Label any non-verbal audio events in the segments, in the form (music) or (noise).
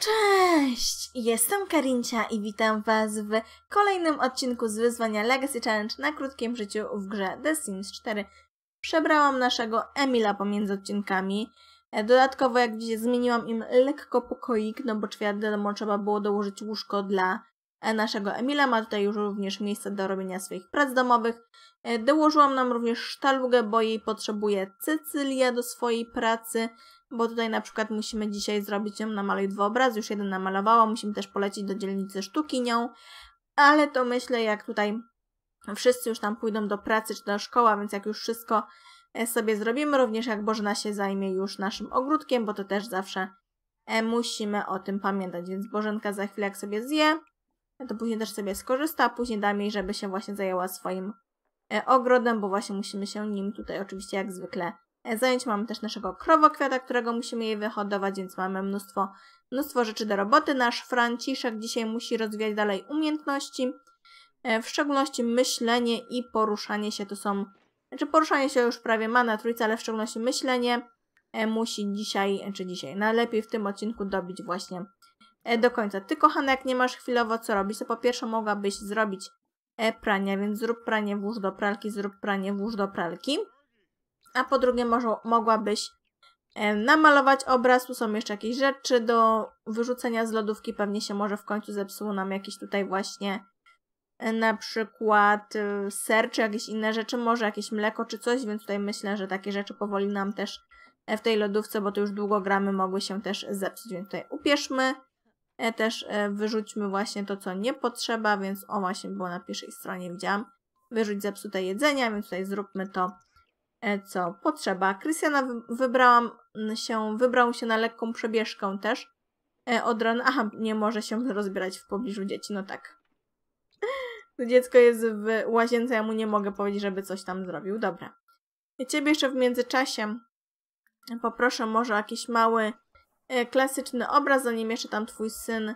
Cześć! Jestem Karincia i witam Was w kolejnym odcinku z wyzwania Legacy Challenge na krótkim życiu w grze The Sims 4. Przebrałam naszego Emila pomiędzy odcinkami. E, dodatkowo, jak widzicie, zmieniłam im lekko pokoik, no bo wiadomo, trzeba było dołożyć łóżko dla e, naszego Emila. Ma tutaj już również miejsce do robienia swoich prac domowych. E, dołożyłam nam również sztalugę, bo jej potrzebuje Cecylia do swojej pracy bo tutaj na przykład musimy dzisiaj zrobić ją namaluj obrazy, już jeden namalowała, musimy też polecić do dzielnicy sztuki nią, ale to myślę jak tutaj wszyscy już tam pójdą do pracy czy do szkoła, więc jak już wszystko e, sobie zrobimy, również jak Bożena się zajmie już naszym ogródkiem, bo to też zawsze e, musimy o tym pamiętać, więc Bożenka za chwilę jak sobie zje, to później też sobie skorzysta, a później dam jej, żeby się właśnie zajęła swoim e, ogrodem, bo właśnie musimy się nim tutaj oczywiście jak zwykle E, zajęć. Mamy też naszego krowokwiata, którego musimy jej wyhodować, więc mamy mnóstwo, mnóstwo rzeczy do roboty. Nasz Franciszek dzisiaj musi rozwijać dalej umiejętności, e, w szczególności myślenie i poruszanie się to są, znaczy poruszanie się już prawie ma na trójce, ale w szczególności myślenie e, musi dzisiaj, czy dzisiaj, najlepiej w tym odcinku dobić właśnie do końca. Ty kochana, jak nie masz chwilowo co robić, to po pierwsze mogłabyś zrobić prania, więc zrób pranie, włóż do pralki, zrób pranie, włóż do pralki a po drugie może, mogłabyś e, namalować obraz, tu są jeszcze jakieś rzeczy do wyrzucenia z lodówki, pewnie się może w końcu zepsuło nam jakieś tutaj właśnie e, na przykład e, ser czy jakieś inne rzeczy, może jakieś mleko czy coś, więc tutaj myślę, że takie rzeczy powoli nam też w tej lodówce, bo to już długo gramy, mogły się też zepsuć, więc tutaj upierzmy. Też wyrzućmy właśnie to, co nie potrzeba, więc o właśnie było na pierwszej stronie, widziałam. Wyrzuć zepsute jedzenia, więc tutaj zróbmy to E, co? Potrzeba. Krystiana wybrałam się, wybrał się na lekką przebieżkę też. E, od rana, aha, nie może się rozbierać w pobliżu dzieci, no tak. (laughs) Dziecko jest w łazience, ja mu nie mogę powiedzieć, żeby coś tam zrobił. Dobra. Ciebie jeszcze w międzyczasie poproszę może jakiś mały e, klasyczny obraz, zanim jeszcze tam twój syn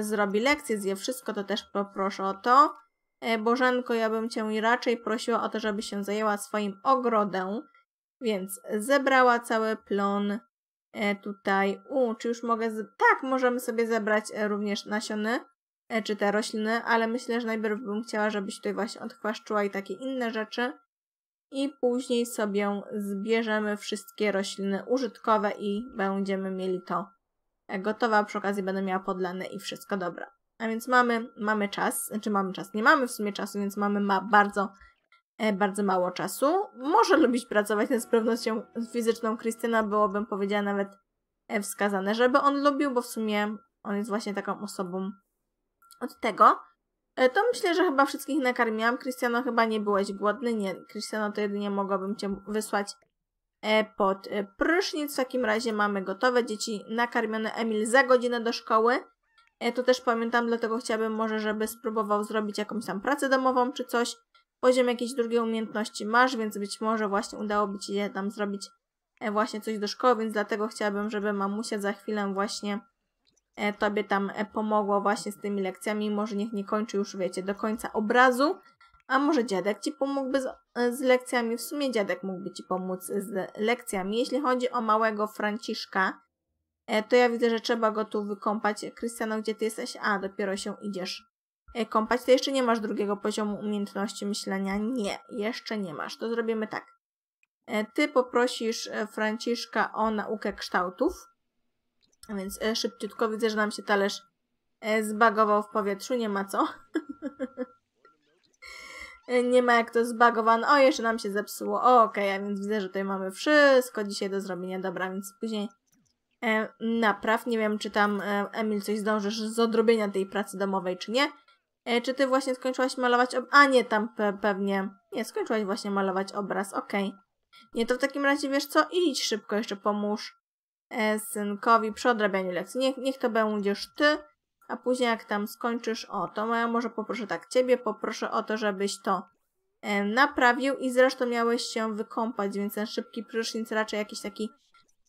zrobi lekcję, zje wszystko, to też poproszę o to. E, Bożenko, ja bym cię raczej prosiła o to, żeby się zajęła swoim ogrodem. Więc zebrała cały plon e, tutaj. U, czy już mogę... Tak, możemy sobie zebrać e, również nasiony czy te rośliny, ale myślę, że najpierw bym chciała, żebyś tutaj właśnie odchwaszczyła i takie inne rzeczy. I później sobie zbierzemy wszystkie rośliny użytkowe i będziemy mieli to gotowe. Przy okazji będę miała podlane i wszystko dobra. A więc mamy, mamy czas, czy znaczy mamy czas, nie mamy w sumie czasu, więc mamy ma bardzo, e, bardzo mało czasu. Może lubić pracować, no z pewnością fizyczną Krystyna byłabym powiedziała nawet e, wskazane, żeby on lubił, bo w sumie on jest właśnie taką osobą od tego. E, to myślę, że chyba wszystkich nakarmiłam. Krystiano, chyba nie byłeś głodny. Nie, Krystiano, to jedynie mogłabym cię wysłać e, pod e, prysznic. W takim razie mamy gotowe dzieci nakarmione. Emil za godzinę do szkoły. E, to też pamiętam, dlatego chciałabym może, żeby spróbował zrobić jakąś tam pracę domową czy coś. Poziom jakiejś drugiej umiejętności masz, więc być może właśnie udałoby Ci się tam zrobić e, właśnie coś do szkoły, więc dlatego chciałabym, żeby mamusia za chwilę właśnie e, Tobie tam pomogła właśnie z tymi lekcjami. Może niech nie kończy już, wiecie, do końca obrazu, a może dziadek Ci pomógłby z, z lekcjami. W sumie dziadek mógłby Ci pomóc z lekcjami. Jeśli chodzi o małego Franciszka, E, to ja widzę, że trzeba go tu wykąpać. Krystiano, gdzie ty jesteś? A, dopiero się idziesz e, kąpać. To jeszcze nie masz drugiego poziomu umiejętności myślenia. Nie, jeszcze nie masz. To zrobimy tak. E, ty poprosisz Franciszka o naukę kształtów. Więc szybciutko widzę, że nam się talerz zbagował w powietrzu. Nie ma co. (laughs) nie ma jak to zbagowane. O, jeszcze nam się zepsuło. Okej, okay, a więc widzę, że tutaj mamy wszystko dzisiaj do zrobienia. Dobra, więc później E, napraw. Nie wiem, czy tam, e, Emil, coś zdążysz z odrobienia tej pracy domowej, czy nie. E, czy ty właśnie skończyłaś malować ob... A nie, tam pe pewnie... Nie, skończyłaś właśnie malować obraz, okej. Okay. Nie, to w takim razie wiesz co? Idź szybko jeszcze pomóż synkowi przy odrabianiu lekcji. Niech, niech to będziesz ty, a później jak tam skończysz, o to ja może poproszę tak ciebie, poproszę o to, żebyś to naprawił i zresztą miałeś się wykąpać, więc ten szybki prysznic raczej jakiś taki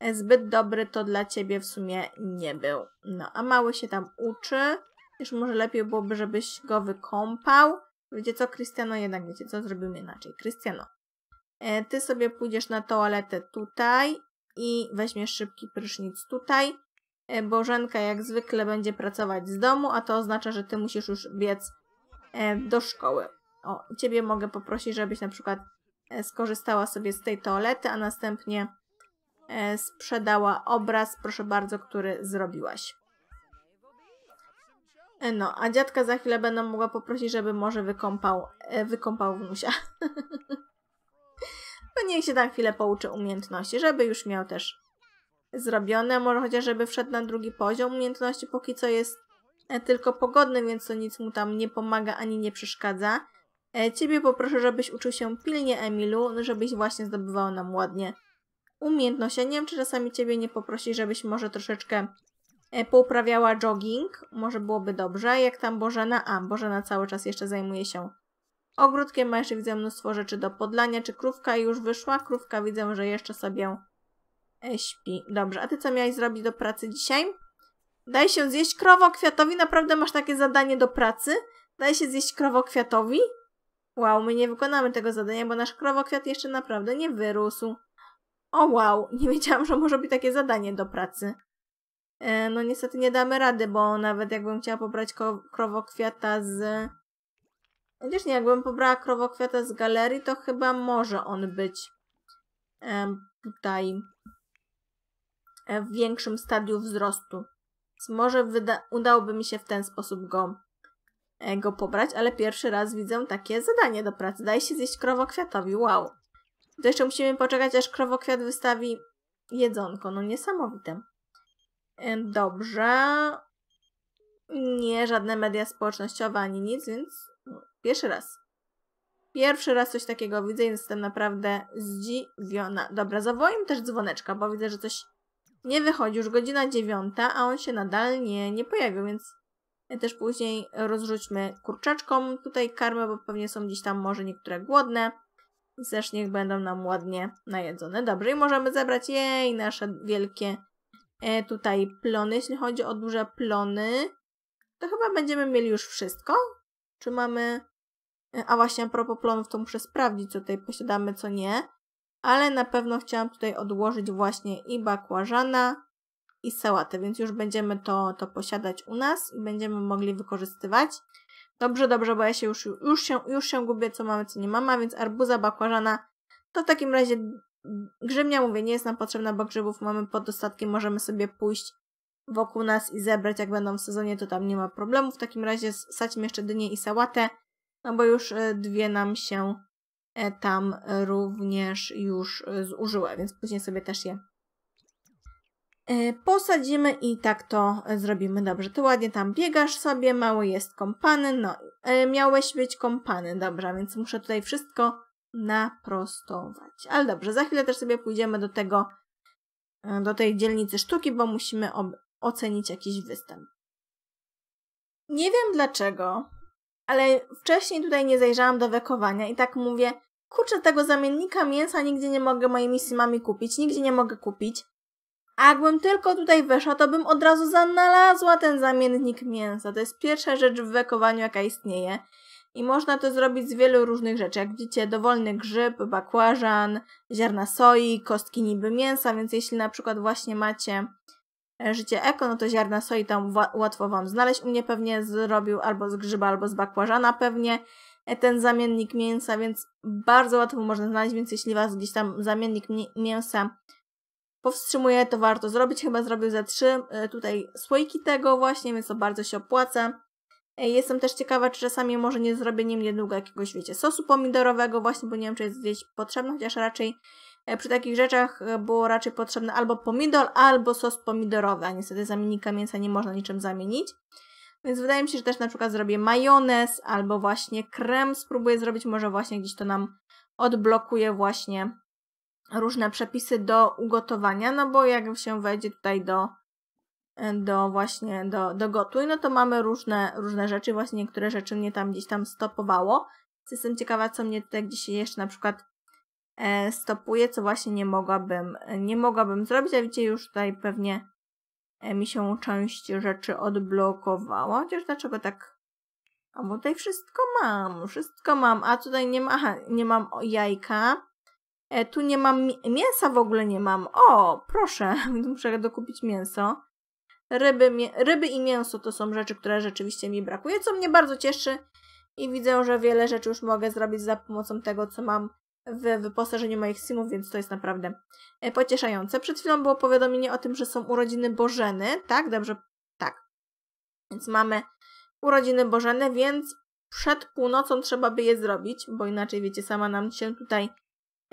E, zbyt dobry to dla ciebie w sumie nie był. No, a mały się tam uczy. Już może lepiej byłoby, żebyś go wykąpał. Wiecie co, Krystiano jednak, wiecie co, zrobimy inaczej. Krystiano, e, ty sobie pójdziesz na toaletę tutaj i weźmiesz szybki prysznic tutaj. E, Bożenka jak zwykle będzie pracować z domu, a to oznacza, że ty musisz już biec do szkoły. O, ciebie mogę poprosić, żebyś na przykład skorzystała sobie z tej toalety, a następnie E, sprzedała obraz, proszę bardzo, który zrobiłaś. E, no, a dziadka za chwilę będę mogła poprosić, żeby może wykąpał, e, wykąpał wnusia. (laughs) no niech się tam chwilę pouczy umiejętności, żeby już miał też zrobione, może chociaż żeby wszedł na drugi poziom umiejętności, póki co jest tylko pogodny, więc to nic mu tam nie pomaga ani nie przeszkadza. Ciebie poproszę, żebyś uczył się pilnie, Emilu, no, żebyś właśnie zdobywał nam ładnie umiejętności. Ja nie wiem, czy czasami ciebie nie poprosi, żebyś może troszeczkę e, pouprawiała jogging. Może byłoby dobrze. Jak tam Bożena? A, Bożena cały czas jeszcze zajmuje się ogródkiem. Ma jeszcze, widzę, mnóstwo rzeczy do podlania. Czy krówka już wyszła? Krówka widzę, że jeszcze sobie e, śpi. Dobrze, a ty co miałeś zrobić do pracy dzisiaj? Daj się zjeść krowo kwiatowi? Naprawdę masz takie zadanie do pracy? Daj się zjeść krowo kwiatowi? Wow, my nie wykonamy tego zadania, bo nasz krowokwiat jeszcze naprawdę nie wyrósł. O wow, nie wiedziałam, że może być takie zadanie do pracy. E, no niestety nie damy rady, bo nawet jakbym chciała pobrać krowokwiata z... Chociaż nie, jakbym pobrała krowokwiata z galerii, to chyba może on być e, tutaj e, w większym stadium wzrostu. Więc może udałoby mi się w ten sposób go, e, go pobrać, ale pierwszy raz widzę takie zadanie do pracy. Daj się zjeść krowokwiatowi, wow to jeszcze musimy poczekać, aż krowokwiat wystawi jedzonko. No niesamowite. Dobrze. Nie, żadne media społecznościowe ani nic, więc no, pierwszy raz. Pierwszy raz coś takiego widzę i jestem naprawdę zdziwiona. Dobra, zawołam też dzwoneczka, bo widzę, że coś nie wychodzi. Już godzina dziewiąta, a on się nadal nie, nie pojawił, więc też później rozrzućmy kurczaczkom tutaj karmę, bo pewnie są gdzieś tam może niektóre głodne. Zresztą niech będą nam ładnie najedzone. Dobrze, i możemy zebrać jej nasze wielkie e, tutaj plony. Jeśli chodzi o duże plony, to chyba będziemy mieli już wszystko. Czy mamy... E, a właśnie a propos plonów, to muszę sprawdzić, co tutaj posiadamy, co nie. Ale na pewno chciałam tutaj odłożyć właśnie i bakłażana, i sałatę, więc już będziemy to, to posiadać u nas i będziemy mogli wykorzystywać. Dobrze, dobrze, bo ja się już, już, się, już się gubię, co mamy, co nie mamy, więc arbuza, bakłażana. To w takim razie grzybnia, mówię, nie jest nam potrzebna, bo grzybów mamy pod dostatkiem, możemy sobie pójść wokół nas i zebrać, jak będą w sezonie, to tam nie ma problemu. W takim razie sadźmy jeszcze dynię i sałatę, no bo już e, dwie nam się e, tam również już e, zużyły, więc później sobie też je E, posadzimy i tak to e, zrobimy dobrze. Ty ładnie tam biegasz sobie, mały jest kąpany, no e, miałeś być kąpany, dobrze, więc muszę tutaj wszystko naprostować. Ale dobrze, za chwilę też sobie pójdziemy do tego, do tej dzielnicy sztuki, bo musimy ocenić jakiś występ. Nie wiem dlaczego, ale wcześniej tutaj nie zajrzałam do wekowania i tak mówię, kurczę, tego zamiennika mięsa nigdzie nie mogę moimi simami kupić, nigdzie nie mogę kupić. A jakbym tylko tutaj weszła, to bym od razu znalazła ten zamiennik mięsa. To jest pierwsza rzecz w wekowaniu, jaka istnieje. I można to zrobić z wielu różnych rzeczy. Jak widzicie, dowolny grzyb, bakłażan, ziarna soi, kostki niby mięsa, więc jeśli na przykład właśnie macie e, życie eko, no to ziarna soi tam łatwo Wam znaleźć. U mnie pewnie zrobił albo z grzyba, albo z bakłażana pewnie e, ten zamiennik mięsa, więc bardzo łatwo można znaleźć, więc jeśli Was gdzieś tam zamiennik mięsa powstrzymuje, to warto zrobić. Chyba zrobił ze trzy e, tutaj słoiki tego właśnie, więc to bardzo się opłaca. E, jestem też ciekawa, czy czasami może nie zrobię niedługo jakiegoś, wiecie, sosu pomidorowego właśnie, bo nie wiem, czy jest gdzieś potrzebne, chociaż raczej e, przy takich rzeczach było raczej potrzebne albo pomidor, albo sos pomidorowy, a niestety zamiennika mięsa nie można niczym zamienić. Więc wydaje mi się, że też na przykład zrobię majonez albo właśnie krem spróbuję zrobić, może właśnie gdzieś to nam odblokuje właśnie różne przepisy do ugotowania, no bo jak się wejdzie tutaj do, e, do właśnie do, do gotuj, no to mamy różne, różne rzeczy, właśnie niektóre rzeczy mnie tam gdzieś tam stopowało. Jestem ciekawa, co mnie tutaj gdzieś jeszcze na przykład e, stopuje, co właśnie nie mogłabym, e, nie mogłabym zrobić, a widzicie już tutaj pewnie mi się część rzeczy odblokowała, chociaż dlaczego tak a bo tutaj wszystko mam, wszystko mam, a tutaj nie, ma, aha, nie mam jajka, E, tu nie mam mięsa w ogóle nie mam. O, proszę, (laughs) muszę dokupić mięso. Ryby, mi... ryby i mięso to są rzeczy, które rzeczywiście mi brakuje, co mnie bardzo cieszy. I widzę, że wiele rzeczy już mogę zrobić za pomocą tego, co mam w wyposażeniu moich simów, więc to jest naprawdę e, pocieszające. Przed chwilą było powiadomienie o tym, że są urodziny Bożeny, tak? Dobrze, tak. Więc mamy urodziny Bożeny, więc przed północą trzeba by je zrobić, bo inaczej, wiecie, sama nam się tutaj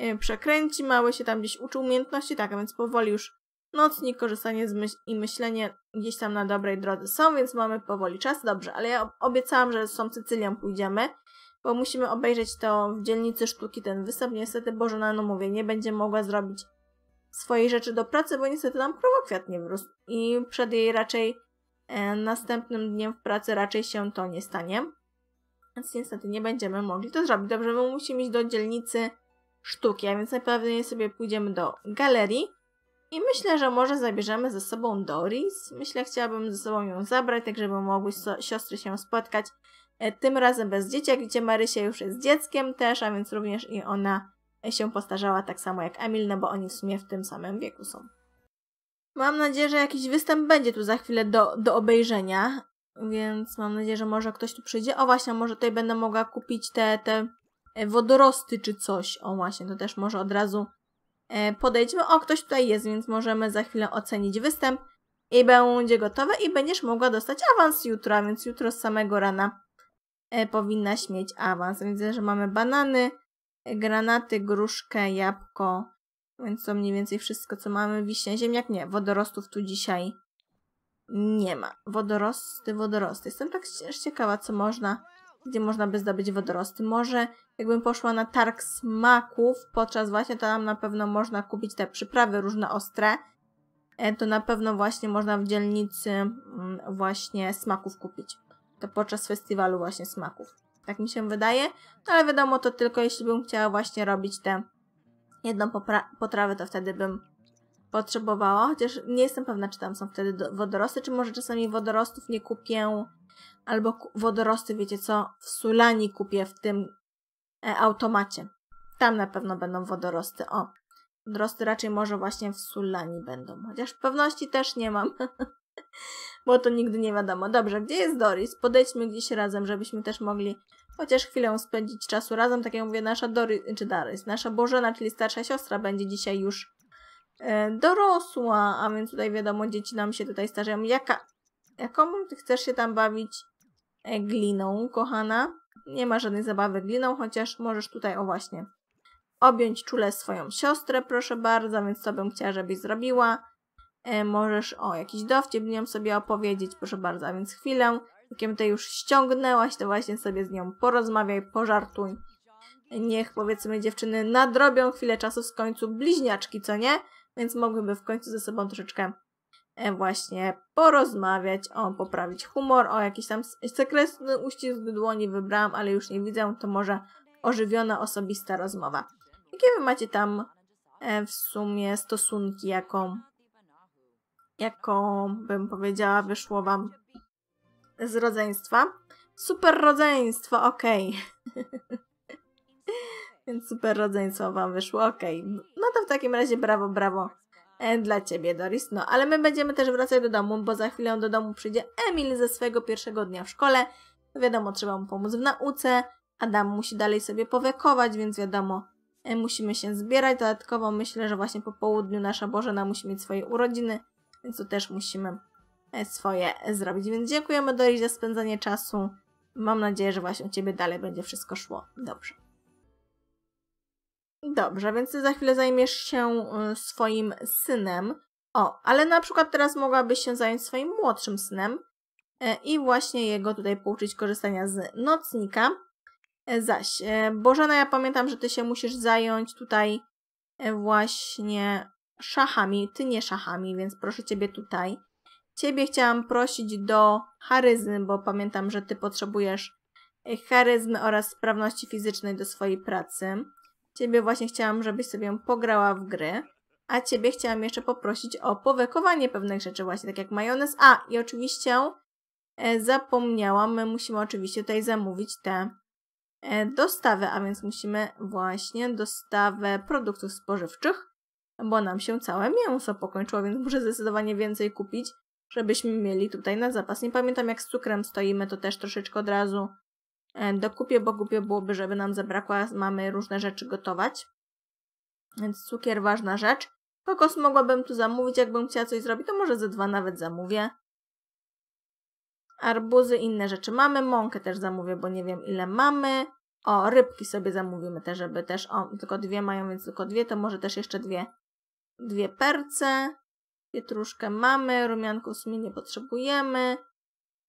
Y, przekręci, mały się tam gdzieś uczy umiejętności, tak, a więc powoli już nocnik, korzystanie z myśl i myślenie gdzieś tam na dobrej drodze są, więc mamy powoli czas, dobrze, ale ja obiecałam, że z tą Sycylią pójdziemy, bo musimy obejrzeć to w dzielnicy sztuki, ten występ, niestety Bożena, no mówię, nie będzie mogła zrobić swojej rzeczy do pracy, bo niestety nam prowokwiat nie wrósł i przed jej raczej e, następnym dniem w pracy raczej się to nie stanie, więc niestety nie będziemy mogli to zrobić, dobrze, bo musimy iść do dzielnicy sztuki, a więc najprawdopodobniej sobie pójdziemy do galerii. I myślę, że może zabierzemy ze sobą Doris. Myślę, chciałabym ze sobą ją zabrać, tak żeby mogły so siostry się spotkać. E, tym razem bez dzieci. Jak widzicie, Marysia już jest dzieckiem też, a więc również i ona się postarzała tak samo jak Emil, no bo oni w sumie w tym samym wieku są. Mam nadzieję, że jakiś występ będzie tu za chwilę do, do obejrzenia, więc mam nadzieję, że może ktoś tu przyjdzie. O właśnie, może tutaj będę mogła kupić te, te E, wodorosty czy coś. O właśnie, to też może od razu e, podejdźmy. O, ktoś tutaj jest, więc możemy za chwilę ocenić występ i będzie gotowe i będziesz mogła dostać awans jutro, a więc jutro z samego rana e, powinnaś mieć awans. Widzę, że mamy banany, granaty, gruszkę, jabłko, więc to mniej więcej wszystko, co mamy. Wiśnie, ziemniak, nie, wodorostów tu dzisiaj nie ma. Wodorosty, wodorosty. Jestem tak ciekawa, co można gdzie można by zdobyć wodorosty. Może jakbym poszła na targ smaków, podczas właśnie to tam na pewno można kupić te przyprawy różne ostre, e, to na pewno właśnie można w dzielnicy mm, właśnie smaków kupić. To podczas festiwalu właśnie smaków. Tak mi się wydaje, no ale wiadomo, to tylko jeśli bym chciała właśnie robić tę jedną potrawę, to wtedy bym potrzebowała, chociaż nie jestem pewna, czy tam są wtedy wodorosty, czy może czasami wodorostów nie kupię albo wodorosty, wiecie co, w Sulani kupię w tym e, automacie. Tam na pewno będą wodorosty. O, wodorosty raczej może właśnie w Sulani będą, chociaż pewności też nie mam. (laughs) Bo to nigdy nie wiadomo. Dobrze, gdzie jest Doris? Podejdźmy gdzieś razem, żebyśmy też mogli chociaż chwilę spędzić czasu razem. Tak jak mówię, nasza Doris, czy Doris, nasza Bożena, czyli starsza siostra, będzie dzisiaj już e, dorosła. A więc tutaj wiadomo, dzieci nam się tutaj starzeją. Jaka, jaką ty chcesz się tam bawić? E, gliną, kochana. Nie ma żadnej zabawy gliną, chociaż możesz tutaj, o właśnie, objąć czule swoją siostrę, proszę bardzo, więc to bym chciała, żebyś zrobiła. E, możesz, o, jakiś dowcip nią sobie opowiedzieć, proszę bardzo, a więc chwilę. Jakiem ty już ściągnęłaś, to właśnie sobie z nią porozmawiaj, pożartuj. Niech, powiedzmy, dziewczyny nadrobią chwilę czasu z końcu bliźniaczki, co nie? Więc mogłyby w końcu ze sobą troszeczkę E, właśnie porozmawiać, o poprawić humor, o jakiś tam sekretny uścisk dłoni wybrałam, ale już nie widzę, to może ożywiona osobista rozmowa. Jakie wy macie tam e, w sumie stosunki, jaką, jaką bym powiedziała, wyszło wam z rodzeństwa? Super rodzeństwo, okej. Okay. (laughs) Więc super rodzeństwo wam wyszło, okej. Okay. No to w takim razie brawo, brawo E, dla ciebie, Doris. No, ale my będziemy też wracać do domu, bo za chwilę do domu przyjdzie Emil ze swojego pierwszego dnia w szkole. No wiadomo, trzeba mu pomóc w nauce. Adam musi dalej sobie powekować, więc wiadomo, e, musimy się zbierać. Dodatkowo myślę, że właśnie po południu nasza Bożena musi mieć swoje urodziny, więc tu też musimy e, swoje zrobić. Więc dziękujemy Doris za spędzanie czasu. Mam nadzieję, że właśnie u Ciebie dalej będzie wszystko szło dobrze. Dobrze, więc ty za chwilę zajmiesz się y, swoim synem. O, ale na przykład teraz mogłabyś się zająć swoim młodszym synem e, i właśnie jego tutaj pouczyć korzystania z nocnika. E, zaś, e, Bożena, ja pamiętam, że ty się musisz zająć tutaj właśnie szachami, ty nie szachami, więc proszę ciebie tutaj. Ciebie chciałam prosić do charyzmy, bo pamiętam, że ty potrzebujesz charyzmy oraz sprawności fizycznej do swojej pracy. Ciebie właśnie chciałam, żebyś sobie pograła w gry, a Ciebie chciałam jeszcze poprosić o powekowanie pewnych rzeczy, właśnie tak jak majonez. A, i oczywiście e, zapomniałam, my musimy oczywiście tutaj zamówić te e, dostawy, a więc musimy właśnie dostawę produktów spożywczych, bo nam się całe mięso pokończyło, więc muszę zdecydowanie więcej kupić, żebyśmy mieli tutaj na zapas. Nie pamiętam jak z cukrem stoimy, to też troszeczkę od razu do kupie, bo głupio byłoby, żeby nam zabrakło, mamy różne rzeczy gotować. Więc cukier ważna rzecz. Kokos mogłabym tu zamówić, jakbym chciała coś zrobić, to może ze dwa nawet zamówię. Arbuzy, inne rzeczy mamy. Mąkę też zamówię, bo nie wiem ile mamy. O, rybki sobie zamówimy też, żeby też... O, tylko dwie mają, więc tylko dwie, to może też jeszcze dwie. Dwie perce. Pietruszkę mamy, rumianku w sumie nie potrzebujemy.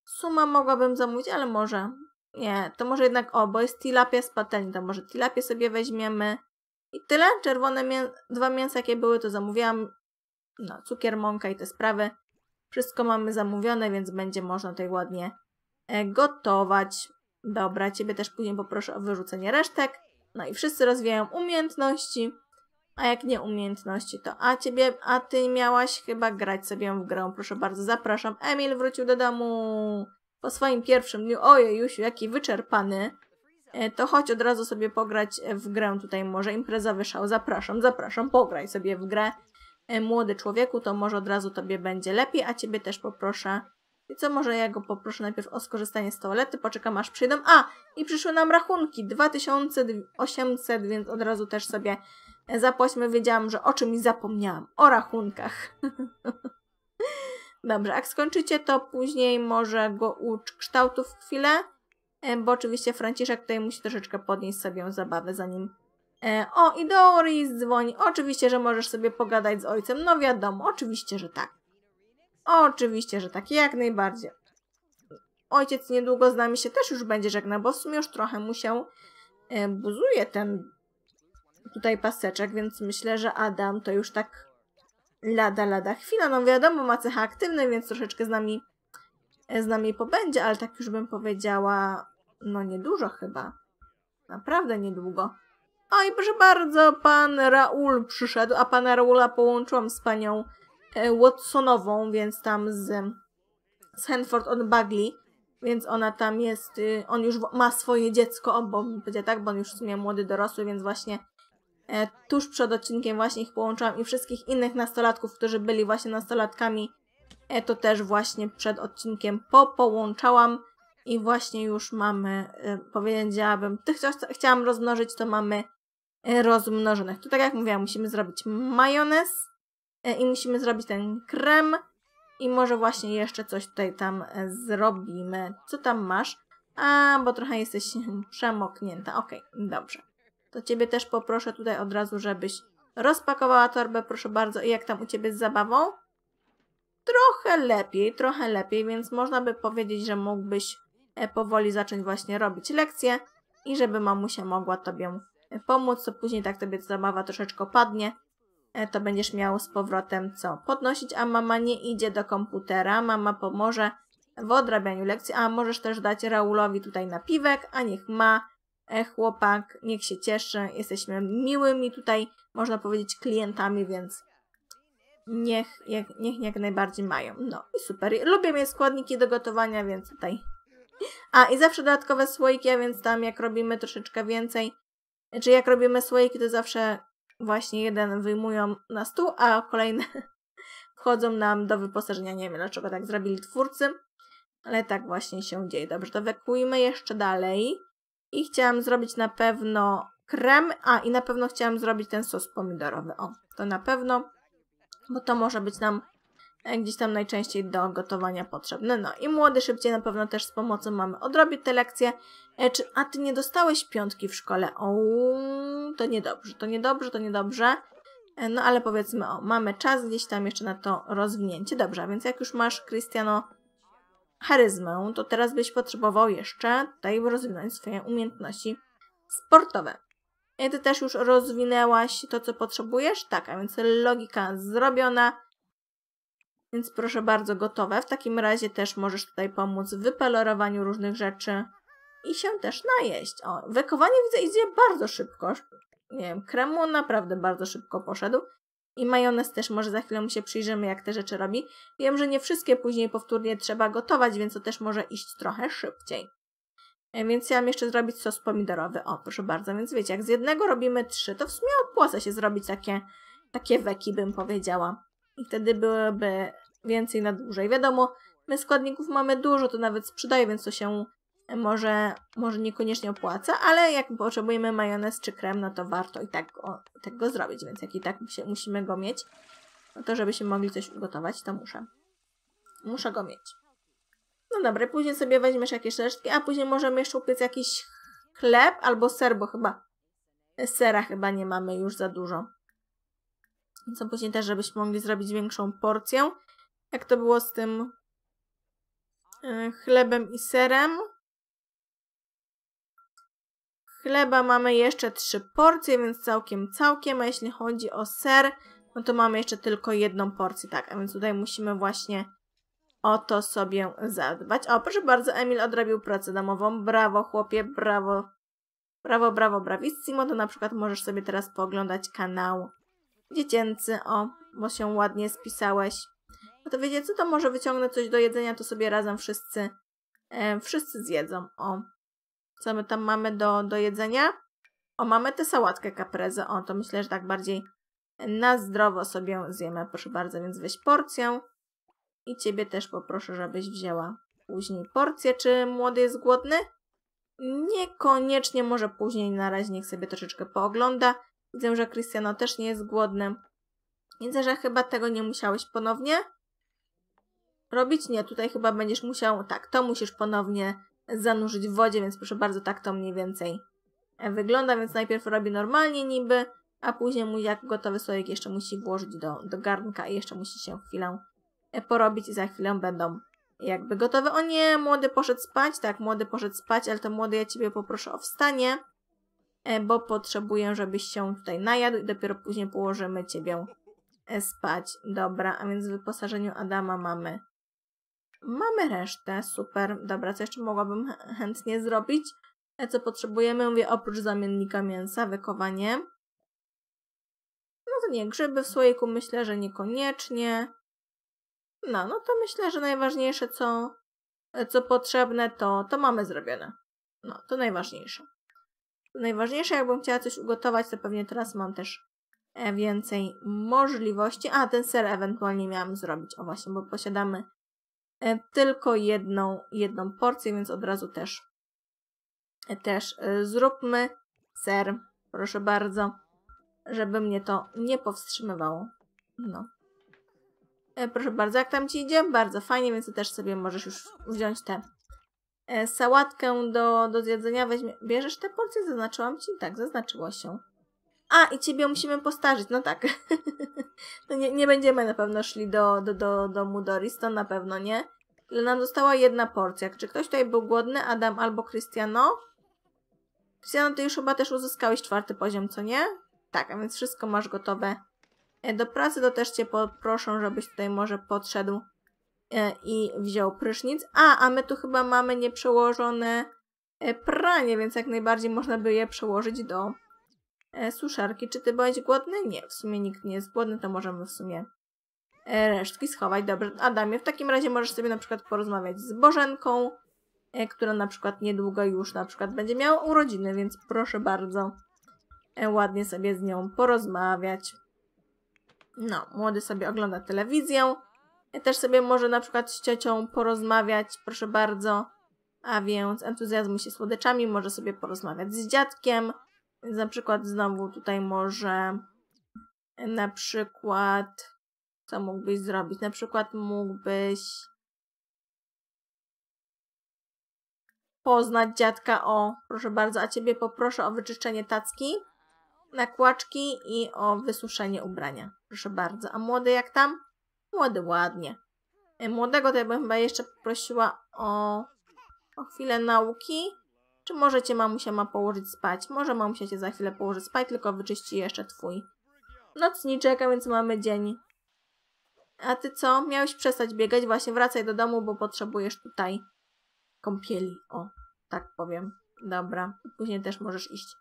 Suma mogłabym zamówić, ale może nie, to może jednak, o, bo jest tilapia z patelni, to może tilapię sobie weźmiemy. I tyle. Czerwone mię dwa mięsa, jakie były, to zamówiłam. No, cukier, mąka i te sprawy. Wszystko mamy zamówione, więc będzie można tutaj ładnie e, gotować. Dobra, ciebie też później poproszę o wyrzucenie resztek. No i wszyscy rozwijają umiejętności. A jak nie umiejętności, to a ciebie, a ty miałaś chyba grać sobie w grę. Proszę bardzo, zapraszam. Emil wrócił do domu po swoim pierwszym dniu, ojej Jusiu, jaki wyczerpany, e, to chodź od razu sobie pograć w grę tutaj może, impreza wyszła, zapraszam, zapraszam, pograj sobie w grę. E, młody człowieku, to może od razu tobie będzie lepiej, a ciebie też poproszę. I co, może ja go poproszę najpierw o skorzystanie z toalety, poczekam aż przyjdą. A, i przyszły nam rachunki, 2800, więc od razu też sobie e, zapłaćmy. Wiedziałam, że o czymś zapomniałam, o rachunkach. (laughs) Dobrze, jak skończycie, to później może go ucz kształtów chwilę, e, bo oczywiście Franciszek tutaj musi troszeczkę podnieść sobie zabawę, zanim... E, o, i Doris dzwoni. Oczywiście, że możesz sobie pogadać z ojcem. No wiadomo, oczywiście, że tak. Oczywiście, że tak, jak najbardziej. Ojciec niedługo z nami się też już będzie żegnał, bo w sumie już trochę musiał e, buzuje ten tutaj paseczek, więc myślę, że Adam to już tak lada, lada chwila. No wiadomo, ma cechę aktywne, więc troszeczkę z nami, e, z nami pobędzie, ale tak już bym powiedziała, no niedużo chyba. Naprawdę niedługo. Oj, proszę bardzo, pan Raul przyszedł, a pana Raula połączyłam z panią e, Watsonową, więc tam z, z Hanford on Bagley, więc ona tam jest, y, on już ma swoje dziecko, bo będzie tak, bo on już w sumie młody dorosły, więc właśnie E, tuż przed odcinkiem właśnie ich połączyłam i wszystkich innych nastolatków, którzy byli właśnie nastolatkami, e, to też właśnie przed odcinkiem popołączałam i właśnie już mamy, e, powiedziałabym, tych, co chciałam rozmnożyć, to mamy rozmnożonych. Tu tak jak mówiłam, musimy zrobić majonez i musimy zrobić ten krem i może właśnie jeszcze coś tutaj tam zrobimy. Co tam masz? A, bo trochę jesteś (laughs) przemoknięta. Okej, dobrze to ciebie też poproszę tutaj od razu, żebyś rozpakowała torbę, proszę bardzo. I jak tam u ciebie z zabawą? Trochę lepiej, trochę lepiej, więc można by powiedzieć, że mógłbyś e, powoli zacząć właśnie robić lekcje i żeby mamusia mogła tobie e, pomóc, to później tak tobie zabawa troszeczkę padnie, e, to będziesz miał z powrotem co podnosić, a mama nie idzie do komputera, mama pomoże w odrabianiu lekcji, a możesz też dać Raulowi tutaj napiwek, a niech ma E, chłopak, niech się cieszy, jesteśmy miłymi tutaj, można powiedzieć, klientami, więc niech jak, niech jak najbardziej mają. No i super. Lubię mieć składniki do gotowania, więc tutaj. A, i zawsze dodatkowe słoiki, a więc tam jak robimy troszeczkę więcej, czy jak robimy słoiki, to zawsze właśnie jeden wyjmują na stół, a kolejne (laughs) wchodzą nam do wyposażenia. Nie wiem, dlaczego tak zrobili twórcy, ale tak właśnie się dzieje. Dobrze, to wekujmy jeszcze dalej. I chciałam zrobić na pewno krem, a i na pewno chciałam zrobić ten sos pomidorowy. O, to na pewno, bo to może być nam e, gdzieś tam najczęściej do gotowania potrzebne. No i młody szybciej na pewno też z pomocą mamy odrobić te lekcje. E, czy, a ty nie dostałeś piątki w szkole? O, to niedobrze, to niedobrze, to niedobrze. E, no ale powiedzmy, o, mamy czas gdzieś tam jeszcze na to rozwinięcie. Dobrze, więc jak już masz, Christiano charyzmę, to teraz byś potrzebował jeszcze tutaj rozwinąć swoje umiejętności sportowe. I ty też już rozwinęłaś to, co potrzebujesz? Tak, a więc logika zrobiona. Więc proszę bardzo, gotowe. W takim razie też możesz tutaj pomóc w wypelorowaniu różnych rzeczy i się też najeść. O, wykowanie widzę idzie bardzo szybko. Nie wiem, kremu naprawdę bardzo szybko poszedł. I majonez też może za chwilę się przyjrzymy, jak te rzeczy robi. Wiem, że nie wszystkie później powtórnie trzeba gotować, więc to też może iść trochę szybciej. E, więc ja mam jeszcze zrobić sos pomidorowy. O, proszę bardzo, więc wiecie, jak z jednego robimy trzy, to w sumie opłaca się zrobić takie, takie weki, bym powiedziała. I wtedy byłoby więcej na dłużej. Wiadomo, my składników mamy dużo, to nawet sprzedaje, więc to się może, może niekoniecznie opłaca, ale jak potrzebujemy majonez czy krem, no to warto i tak, go, tak go zrobić, więc jak i tak się, musimy go mieć, no to żebyśmy mogli coś ugotować, to muszę. Muszę go mieć. No dobra, później sobie weźmiesz jakieś resztki, a później możemy jeszcze upiec jakiś chleb albo ser, bo chyba sera chyba nie mamy już za dużo. Co później też, żebyśmy mogli zrobić większą porcję. Jak to było z tym e, chlebem i serem. Chleba mamy jeszcze trzy porcje, więc całkiem, całkiem. A jeśli chodzi o ser, no to mamy jeszcze tylko jedną porcję, tak. A więc tutaj musimy właśnie o to sobie zadbać. O, proszę bardzo, Emil odrobił pracę domową. Brawo, chłopie, brawo. Brawo, brawo, brawissimo. To na przykład możesz sobie teraz pooglądać kanał dziecięcy. O, bo się ładnie spisałeś. No to wiecie co, to może wyciągnę coś do jedzenia, to sobie razem wszyscy, e, wszyscy zjedzą. O, co my tam mamy do, do jedzenia? O, mamy tę sałatkę kaprezę. O, to myślę, że tak bardziej na zdrowo sobie zjemy. Proszę bardzo, więc weź porcję. I ciebie też poproszę, żebyś wzięła później porcję. Czy młody jest głodny? Niekoniecznie, może później. Na razie niech sobie troszeczkę poogląda. Widzę, że Krystiano też nie jest głodny. Widzę, że chyba tego nie musiałeś ponownie robić. Nie, tutaj chyba będziesz musiał... Tak, to musisz ponownie zanurzyć w wodzie, więc proszę bardzo, tak to mniej więcej e, wygląda, więc najpierw robi normalnie niby, a później mu jak gotowy słoik jeszcze musi włożyć do, do garnka i jeszcze musi się chwilę e, porobić i za chwilę będą jakby gotowe. O nie, młody poszedł spać, tak, młody poszedł spać, ale to młody, ja Ciebie poproszę o wstanie, e, bo potrzebuję, żebyś się tutaj najadł i dopiero później położymy Ciebie spać. Dobra, a więc w wyposażeniu Adama mamy Mamy resztę, super. Dobra, co jeszcze mogłabym chętnie zrobić? E, co potrzebujemy? Mówię, oprócz zamiennika mięsa, wykowanie. No to nie, grzyby w słoiku myślę, że niekoniecznie. No, no to myślę, że najważniejsze, co, e, co potrzebne, to, to mamy zrobione. No, to najważniejsze. Najważniejsze, jakbym chciała coś ugotować, to pewnie teraz mam też e, więcej możliwości. A, ten ser ewentualnie miałam zrobić. O właśnie, bo posiadamy E, tylko jedną, jedną porcję, więc od razu też, e, też e, zróbmy ser, proszę bardzo, żeby mnie to nie powstrzymywało. No. Proszę bardzo, jak tam Ci idzie? Bardzo fajnie, więc Ty też sobie możesz już wziąć tę sałatkę do, do zjedzenia. Weźmie. Bierzesz tę porcję? Zaznaczyłam Ci? Tak, zaznaczyło się a i ciebie musimy postarzyć, no tak. no (laughs) nie, nie będziemy na pewno szli do, do, do domu Doris, to na pewno nie. Ile nam została jedna porcja. Czy ktoś tutaj był głodny? Adam albo Cristiano? Cristiano, ty już chyba też uzyskałeś czwarty poziom, co nie? Tak, a więc wszystko masz gotowe e, do pracy. To też cię poproszą, żebyś tutaj może podszedł e, i wziął prysznic. A, a my tu chyba mamy nieprzełożone e, pranie, więc jak najbardziej można by je przełożyć do E, suszarki. Czy ty byłeś głodny? Nie, w sumie nikt nie jest głodny, to możemy w sumie e, resztki schować. Dobrze, Adamie, w takim razie możesz sobie na przykład porozmawiać z Bożenką, e, która na przykład niedługo już na przykład będzie miała urodziny, więc proszę bardzo ładnie sobie z nią porozmawiać. No, młody sobie ogląda telewizję, też sobie może na przykład z ciocią porozmawiać, proszę bardzo. A więc entuzjazmu się słodyczami, może sobie porozmawiać z dziadkiem, na przykład znowu tutaj może na przykład co mógłbyś zrobić? Na przykład mógłbyś poznać dziadka o, proszę bardzo, a ciebie poproszę o wyczyszczenie tacki, nakłaczki i o wysuszenie ubrania. Proszę bardzo. A młody jak tam? Młody ładnie. E, młodego to ja bym chyba jeszcze poprosiła o, o chwilę nauki czy możecie mamusia ma położyć spać? Może mamusia cię za chwilę położy spać, tylko wyczyści jeszcze twój nocniczek, a więc mamy dzień. A ty co? Miałeś przestać biegać, właśnie wracaj do domu, bo potrzebujesz tutaj kąpieli. O, tak powiem. Dobra, później też możesz iść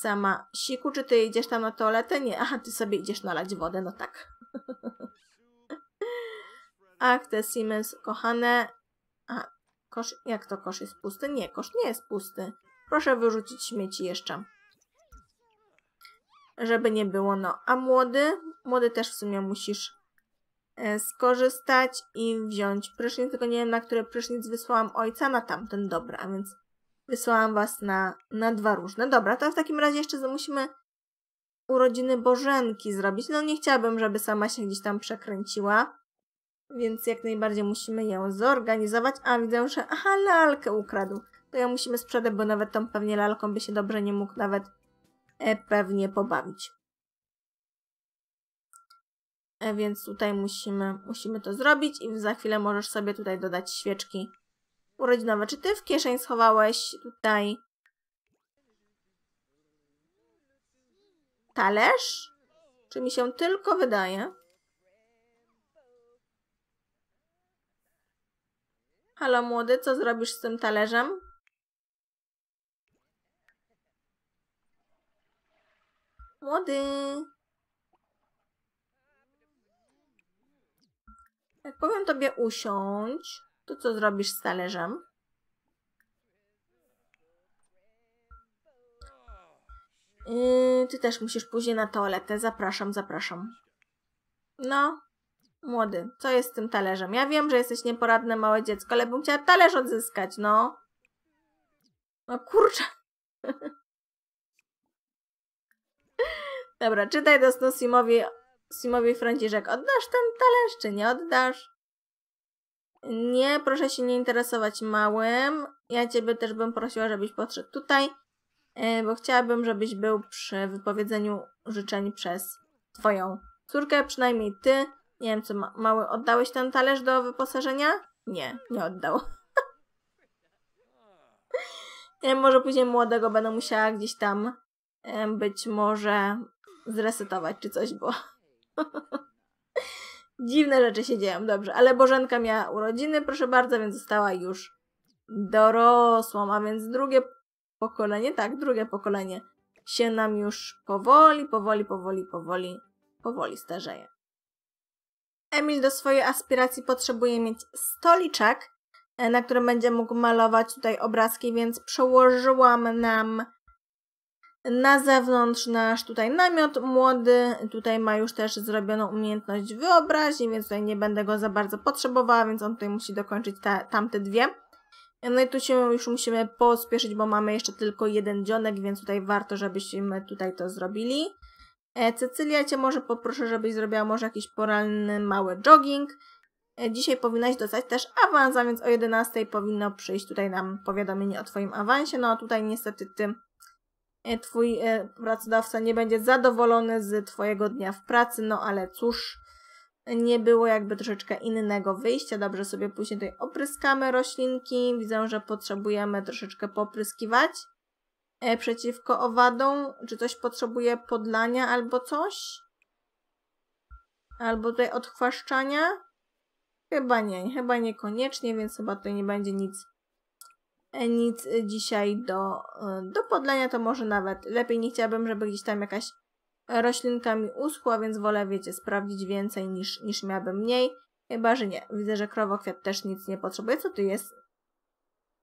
sama. Siku, czy ty idziesz tam na toaletę? Nie, aha, ty sobie idziesz nalać wodę, no tak. Ach, (laughs) te Siemens, kochane, Kosz, jak to kosz jest pusty? Nie, kosz nie jest pusty. Proszę wyrzucić śmieci jeszcze. Żeby nie było, no. A młody? Młody też w sumie musisz e, skorzystać i wziąć prysznic, tylko nie wiem na który prysznic wysłałam ojca, na tamten, dobra, a więc wysłałam was na, na dwa różne. Dobra, to w takim razie jeszcze musimy urodziny Bożenki zrobić. No nie chciałabym, żeby sama się gdzieś tam przekręciła więc jak najbardziej musimy ją zorganizować, a widzę, że aha, lalkę ukradł. To ją musimy sprzedać, bo nawet tą pewnie lalką by się dobrze nie mógł nawet e, pewnie pobawić. E, więc tutaj musimy, musimy to zrobić i za chwilę możesz sobie tutaj dodać świeczki urodzinowe. Czy ty w kieszeń schowałeś tutaj talerz? Czy mi się tylko wydaje? Halo młody, co zrobisz z tym talerzem? Młody! Jak powiem tobie usiądź, to co zrobisz z talerzem? Yy, ty też musisz później na toaletę. Zapraszam, zapraszam. No, Młody, co jest z tym talerzem? Ja wiem, że jesteś nieporadne małe dziecko, ale bym chciała talerz odzyskać, no. No kurczę. (laughs) Dobra, czytaj do snu Simowi, Simowi Franciszek. Oddasz ten talerz, czy nie oddasz? Nie, proszę się nie interesować małym. Ja ciebie też bym prosiła, żebyś podszedł tutaj, e, bo chciałabym, żebyś był przy wypowiedzeniu życzeń przez twoją córkę, przynajmniej ty nie wiem, co ma mały. Oddałeś ten talerz do wyposażenia? Nie, nie oddał. (laughs) wiem, może później młodego będę musiała gdzieś tam być może zresetować czy coś, bo (laughs) dziwne rzeczy się dzieją, dobrze. Ale Bożenka miała urodziny, proszę bardzo, więc została już dorosłą, a więc drugie pokolenie, tak, drugie pokolenie się nam już powoli, powoli, powoli, powoli, powoli starzeje. Emil do swojej aspiracji potrzebuje mieć stoliczek, e, na którym będzie mógł malować tutaj obrazki, więc przełożyłam nam na zewnątrz nasz tutaj namiot młody. Tutaj ma już też zrobioną umiejętność wyobraźni, więc tutaj nie będę go za bardzo potrzebowała, więc on tutaj musi dokończyć ta, tamte dwie. No i tu się już musimy pospieszyć, bo mamy jeszcze tylko jeden dzionek, więc tutaj warto, żebyśmy tutaj to zrobili. E, Cecylia Cię może poproszę, żebyś zrobiła może jakiś poranny mały jogging. E, dzisiaj powinnaś dostać też awans, a więc o 11 powinno przyjść tutaj nam powiadomienie o Twoim awansie. No a tutaj niestety Ty, e, Twój pracodawca nie będzie zadowolony z Twojego dnia w pracy, no ale cóż, nie było jakby troszeczkę innego wyjścia. Dobrze sobie później tutaj opryskamy roślinki. Widzę, że potrzebujemy troszeczkę popryskiwać. E, przeciwko owadom? Czy coś potrzebuje podlania albo coś? Albo tutaj odchwaszczania? Chyba nie, chyba niekoniecznie, więc chyba tutaj nie będzie nic e, nic dzisiaj do, e, do podlania, to może nawet lepiej. Nie chciałabym, żeby gdzieś tam jakaś roślinka mi uschła, więc wolę, wiecie, sprawdzić więcej niż, niż miałabym mniej. Chyba, że nie. Widzę, że krowokwiat też nic nie potrzebuje. Co tu jest?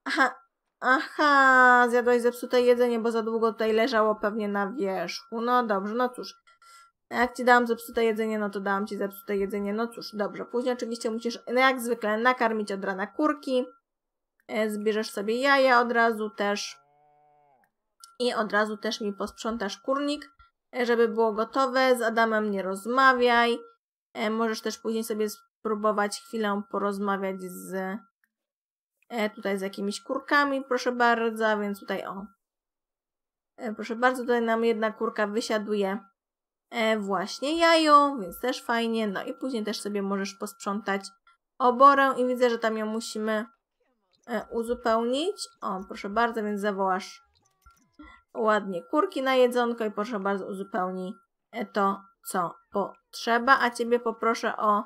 Aha, Aha, zjadłeś zepsute jedzenie, bo za długo tutaj leżało pewnie na wierzchu. No dobrze, no cóż. Jak ci dałam zepsute jedzenie, no to dałam ci zepsute jedzenie. No cóż, dobrze. Później oczywiście musisz, no jak zwykle, nakarmić od rana kurki. E, zbierzesz sobie jaja od razu też. I od razu też mi posprzątasz kurnik, e, żeby było gotowe. Z Adamem nie rozmawiaj. E, możesz też później sobie spróbować chwilę porozmawiać z E, tutaj z jakimiś kurkami, proszę bardzo, więc tutaj o. E, proszę bardzo, tutaj nam jedna kurka wysiaduje e, właśnie jajo, więc też fajnie. No i później też sobie możesz posprzątać oborę i widzę, że tam ją musimy uzupełnić. O, proszę bardzo, więc zawołasz ładnie kurki na jedzonko i proszę bardzo uzupełni to, co potrzeba. A Ciebie poproszę o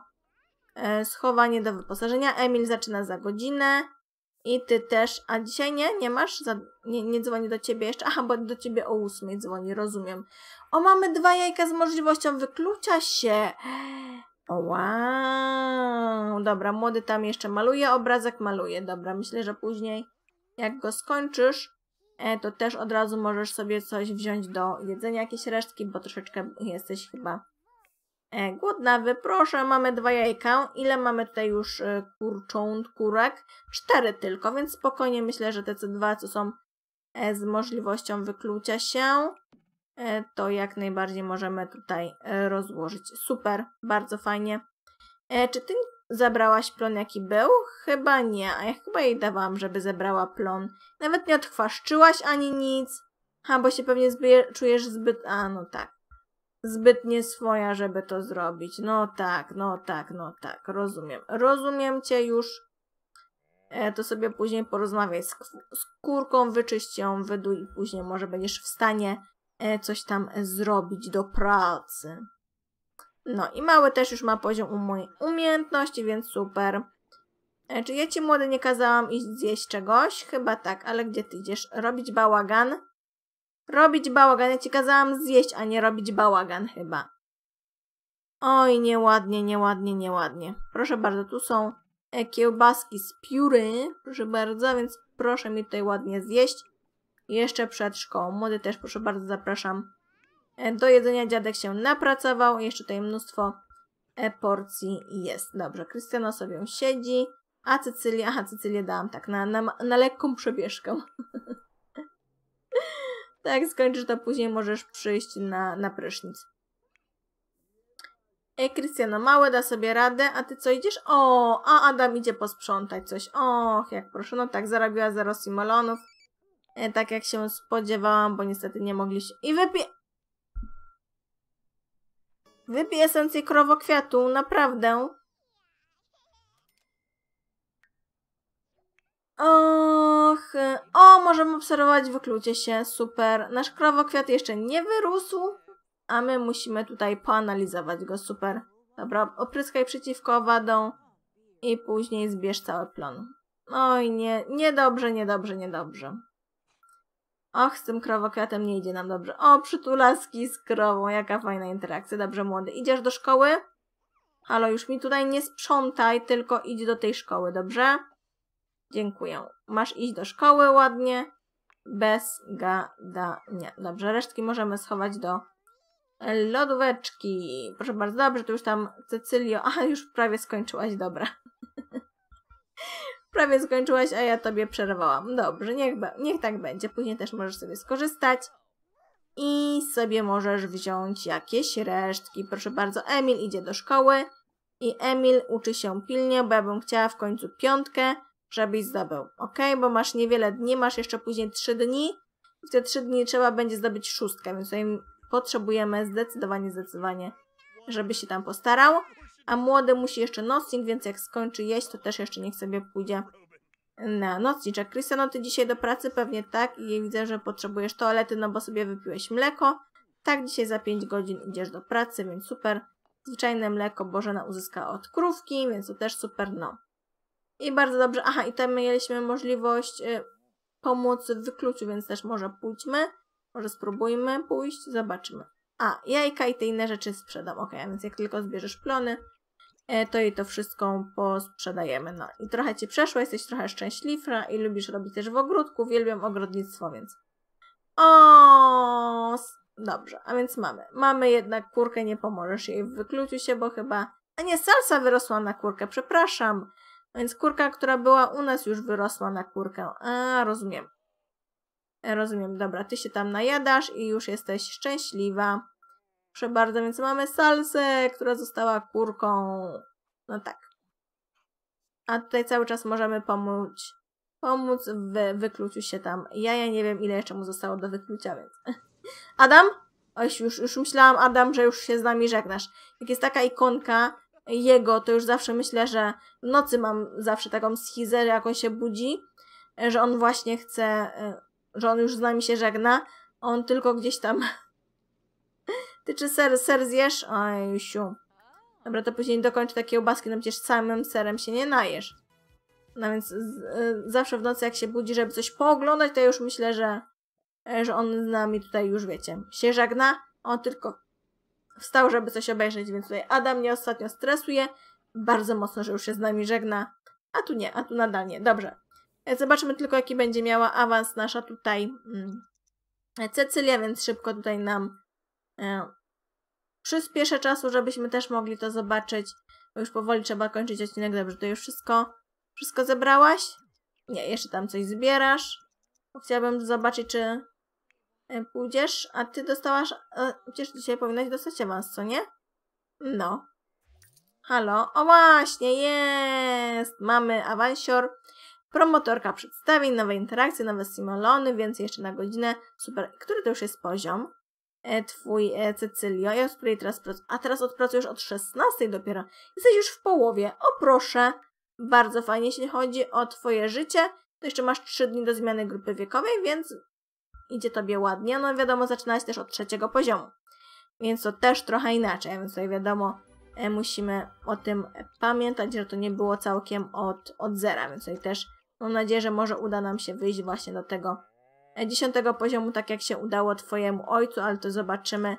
schowanie do wyposażenia. Emil zaczyna za godzinę. I ty też. A dzisiaj nie? Nie masz? Za... Nie, nie dzwoni do ciebie jeszcze? Aha, bo do ciebie o ósmej dzwoni, rozumiem. O, mamy dwa jajka z możliwością wyklucia się. O, wow. Dobra, młody tam jeszcze maluje, obrazek maluje. Dobra, myślę, że później jak go skończysz, e, to też od razu możesz sobie coś wziąć do jedzenia, jakieś resztki, bo troszeczkę jesteś chyba E, Głodna wyproszę, mamy dwa jajka. Ile mamy tutaj już e, kurcząt, kurek? Cztery tylko, więc spokojnie myślę, że te co dwa, co są e, z możliwością wyklucia się, to jak najbardziej możemy tutaj rozłożyć. Super, bardzo fajnie. Czy ty zabrałaś plon jaki był? Chyba nie, a ja chyba jej dawałam, żeby zebrała plon. Nawet nie odchwaszczyłaś ani nic. Ha, bo się pewnie czujesz zbyt... A, no tak zbytnie swoja, żeby to zrobić. No tak, no tak, no tak, rozumiem. Rozumiem cię już. E, to sobie później porozmawiaj z, z kurką, wyczyść ją, wyduj i później może będziesz w stanie e, coś tam zrobić do pracy. No i mały też już ma poziom mojej umiejętności, więc super. E, czy ja ci młody nie kazałam iść zjeść czegoś? Chyba tak, ale gdzie ty idziesz? Robić bałagan? Robić bałagan, ja ci kazałam zjeść, a nie robić bałagan chyba. Oj, nieładnie, nieładnie, nieładnie. Proszę bardzo, tu są e, kiełbaski z pióry, proszę bardzo, więc proszę mi tutaj ładnie zjeść. Jeszcze przed szkołą. Młody też, proszę bardzo, zapraszam. E, do jedzenia dziadek się napracował. Jeszcze tutaj mnóstwo e, porcji jest. Dobrze, Krystyna sobie siedzi, a Cecylia, aha, Cecylię dałam tak na, na, na lekką przebieżkę. (laughs) Tak, jak skończysz, to później możesz przyjść na, na prysznic. Ej, Krystiano, małe da sobie radę, a ty co idziesz? O, a Adam idzie posprzątać coś. Och, jak proszę, no tak, zarobiła zero simolonów. E, tak jak się spodziewałam, bo niestety nie mogliście. I wypij... Wypij esencję krowokwiatu, naprawdę. Och, o, możemy obserwować wyklucie się, super. Nasz krowokwiat jeszcze nie wyrósł, a my musimy tutaj poanalizować go, super. Dobra, opryskaj przeciwko owadom i później zbierz cały plon. Oj, nie, niedobrze, niedobrze, niedobrze. Och, z tym krowokwiatem nie idzie nam dobrze. O, przytulaski z krową, jaka fajna interakcja. Dobrze, młody, idziesz do szkoły? Halo, już mi tutaj nie sprzątaj, tylko idź do tej szkoły, dobrze? Dziękuję. Masz iść do szkoły ładnie, bez gadania. Dobrze, resztki możemy schować do lodóweczki. Proszę bardzo, dobrze, to już tam Cecylio... Aha, już prawie skończyłaś, dobra. (laughs) prawie skończyłaś, a ja tobie przerwałam. Dobrze, niech, niech tak będzie. Później też możesz sobie skorzystać i sobie możesz wziąć jakieś resztki. Proszę bardzo, Emil idzie do szkoły i Emil uczy się pilnie, bo ja bym chciała w końcu piątkę, żebyś zdobył, ok? Bo masz niewiele dni, masz jeszcze później 3 dni w te 3 dni trzeba będzie zdobyć szóstkę, więc tutaj potrzebujemy zdecydowanie, zdecydowanie, żeby się tam postarał. A młody musi jeszcze nocnik, więc jak skończy jeść, to też jeszcze niech sobie pójdzie na nocniczek. Krystiano, ty dzisiaj do pracy pewnie tak i widzę, że potrzebujesz toalety, no bo sobie wypiłeś mleko. Tak, dzisiaj za 5 godzin idziesz do pracy, więc super. Zwyczajne mleko Bożena uzyska od krówki, więc to też super, no. I bardzo dobrze. Aha, i tam mieliśmy możliwość y, pomocy w wykluciu, więc też może pójdźmy. Może spróbujmy pójść, zobaczymy A, jajka i te inne rzeczy sprzedam. Ok, więc jak tylko zbierzesz plony, y, to jej to wszystko posprzedajemy. No i trochę ci przeszło, jesteś trochę szczęśliwa i lubisz robić też w ogródku. wielbiam ogrodnictwo, więc... O, Dobrze, a więc mamy. Mamy jednak kurkę, nie pomożesz jej w wykluciu się, bo chyba... A nie, salsa wyrosła na kurkę, przepraszam. Więc kurka, która była u nas, już wyrosła na kurkę. A, rozumiem. E, rozumiem, dobra, ty się tam najadasz i już jesteś szczęśliwa. Proszę bardzo, więc mamy salsę, która została kurką. No tak. A tutaj cały czas możemy pomóc, pomóc w wykluciu się tam. Ja, ja nie wiem, ile jeszcze mu zostało do wyklucia, więc... (laughs) Adam? Oś, już, już myślałam, Adam, że już się z nami żegnasz. Jak jest taka ikonka, jego, to już zawsze myślę, że w nocy mam zawsze taką schizę, jak on się budzi, że on właśnie chce, e, że on już z nami się żegna, on tylko gdzieś tam (laughs) ty czy ser, ser zjesz? Oj, siu. Dobra, to później dokończę takie obaski, no przecież samym serem się nie najesz. No więc e, zawsze w nocy jak się budzi, żeby coś pooglądać, to ja już myślę, że, e, że on z nami tutaj już, wiecie, się żegna. On tylko wstał, żeby coś obejrzeć, więc tutaj Adam mnie ostatnio stresuje bardzo mocno, że już się z nami żegna. A tu nie, a tu nadal nie. Dobrze. E, Zobaczmy tylko, jaki będzie miała awans nasza tutaj hmm, Cecylia, więc szybko tutaj nam e, przyspieszę czasu, żebyśmy też mogli to zobaczyć. Bo już powoli trzeba kończyć odcinek. Dobrze, to już wszystko, wszystko zebrałaś? Nie, jeszcze tam coś zbierasz. Chciałabym zobaczyć, czy E, pójdziesz, a ty dostałaś... E, przecież dzisiaj powinnaś dostać awans, co nie? No. Halo? O właśnie, jest! Mamy awansior. Promotorka przedstawień, nowe interakcje, nowe simulony, więc jeszcze na godzinę. Super. Który to już jest poziom? E, twój Cecilio, Cecylio. Ja już teraz prac... A teraz odpracujesz od 16 dopiero. Jesteś już w połowie. O proszę. Bardzo fajnie, jeśli chodzi o twoje życie. To jeszcze masz 3 dni do zmiany grupy wiekowej, więc idzie tobie ładnie, no wiadomo, zaczynałeś też od trzeciego poziomu. Więc to też trochę inaczej, więc tutaj wiadomo, e, musimy o tym pamiętać, że to nie było całkiem od, od zera, więc tutaj też mam nadzieję, że może uda nam się wyjść właśnie do tego e, dziesiątego poziomu, tak jak się udało twojemu ojcu, ale to zobaczymy.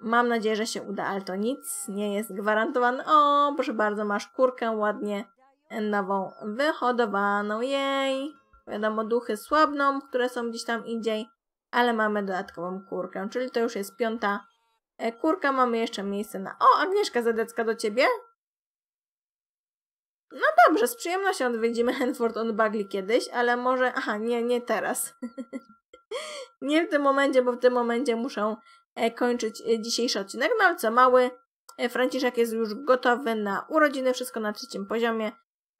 Mam nadzieję, że się uda, ale to nic nie jest gwarantowane. O, proszę bardzo, masz kurkę ładnie e, nową wyhodowaną, jej! Wiadomo, duchy słabną, które są gdzieś tam indziej, ale mamy dodatkową kurkę, czyli to już jest piąta e, kurka. Mamy jeszcze miejsce na... O, Agnieszka Zadecka do ciebie? No dobrze, z przyjemnością odwiedzimy Henfort on Bagley kiedyś, ale może... Aha, nie, nie teraz. (laughs) nie w tym momencie, bo w tym momencie muszę e, kończyć e, dzisiejszy odcinek. No ale co, mały Franciszek jest już gotowy na urodziny, wszystko na trzecim poziomie.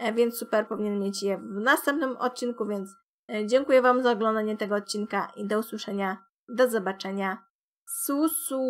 E, więc super powinien mieć je w następnym odcinku, więc e, dziękuję Wam za oglądanie tego odcinka i do usłyszenia, do zobaczenia. Susu!